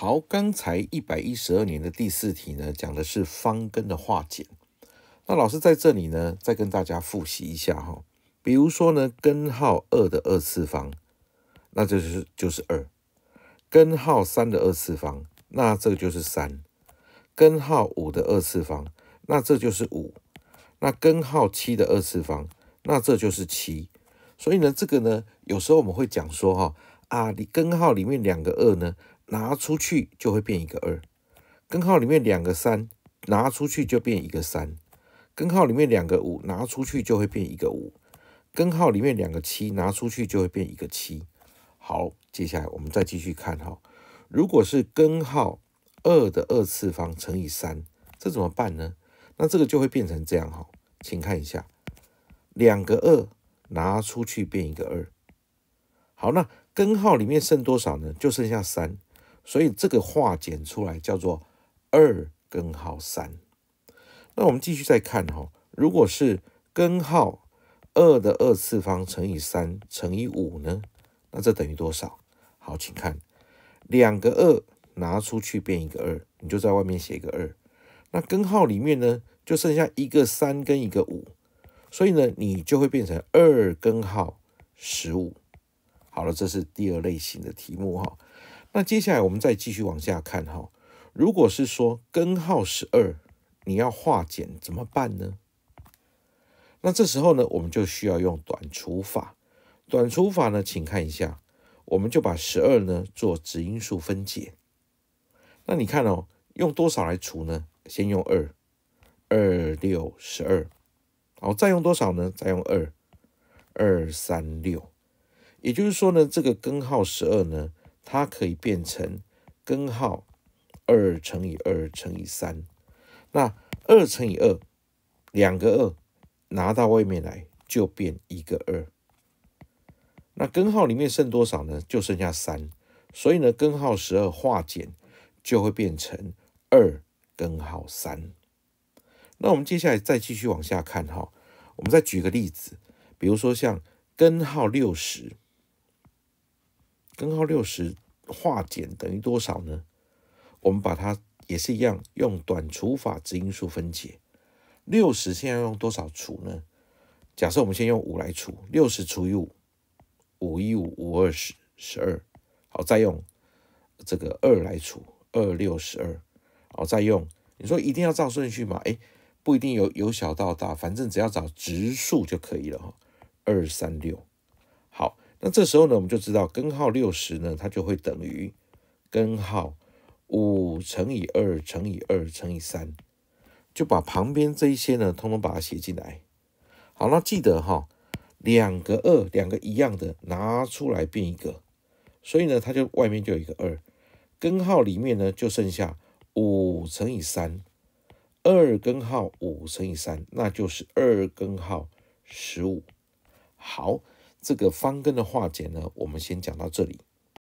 好，刚才一百一十二年的第四题呢，讲的是方根的化简。那老师在这里呢，再跟大家复习一下哈。比如说呢，根号二的二次方，那就是就是二；根号三的二次方，那这个就是三；根号五的二次方，那这就是五；那根号七的二次方，那这就是七。所以呢，这个呢，有时候我们会讲说哈，啊，你根号里面两个二呢？拿出去就会变一个二，根号里面两个三，拿出去就变一个三，根号里面两个五，拿出去就会变一个五，根号里面两个七，拿出去就会变一个七。好，接下来我们再继续看哈，如果是根号二的二次方乘以三，这怎么办呢？那这个就会变成这样哈，请看一下，两个二拿出去变一个二，好，那根号里面剩多少呢？就剩下三。所以这个化简出来叫做二根号三。那我们继续再看哈，如果是根号二的二次方乘以三乘以五呢？那这等于多少？好，请看两个二拿出去变一个二，你就在外面写一个二。那根号里面呢，就剩下一个三跟一个五，所以呢，你就会变成二根号十五。好了，这是第二类型的题目哈。那接下来我们再继续往下看哈。如果是说根号十二，你要化简怎么办呢？那这时候呢，我们就需要用短除法。短除法呢，请看一下，我们就把十二呢做质因数分解。那你看哦，用多少来除呢？先用二，二六十二。好，再用多少呢？再用二，二三六。也就是说呢，这个根号十二呢。它可以变成根号二乘以二乘以三，那二乘以二，两个二拿到外面来就变一个二，那根号里面剩多少呢？就剩下三，所以呢，根号十二化简就会变成二根号三。那我们接下来再继续往下看哈，我们再举个例子，比如说像根号六十。根号六十化简等于多少呢？我们把它也是一样，用短除法质因数分解。六十现在用多少除呢？假设我们先用五来除，六十除以五，五一五五二十十二。好，再用这个二来除，二六十二。好，再用，你说一定要照顺序吗？哎，不一定，由由小到大，反正只要找直数就可以了哈。二三六。那这时候呢，我们就知道根号六十呢，它就会等于根号五乘以二乘以二乘以三，就把旁边这一些呢，通通把它写进来。好，那记得哈，两个二，两个一样的拿出来变一个，所以呢，它就外面就有一个二，根号里面呢就剩下五乘以三，二根号五乘以三，那就是二根号十五。好。这个方根的化解呢，我们先讲到这里。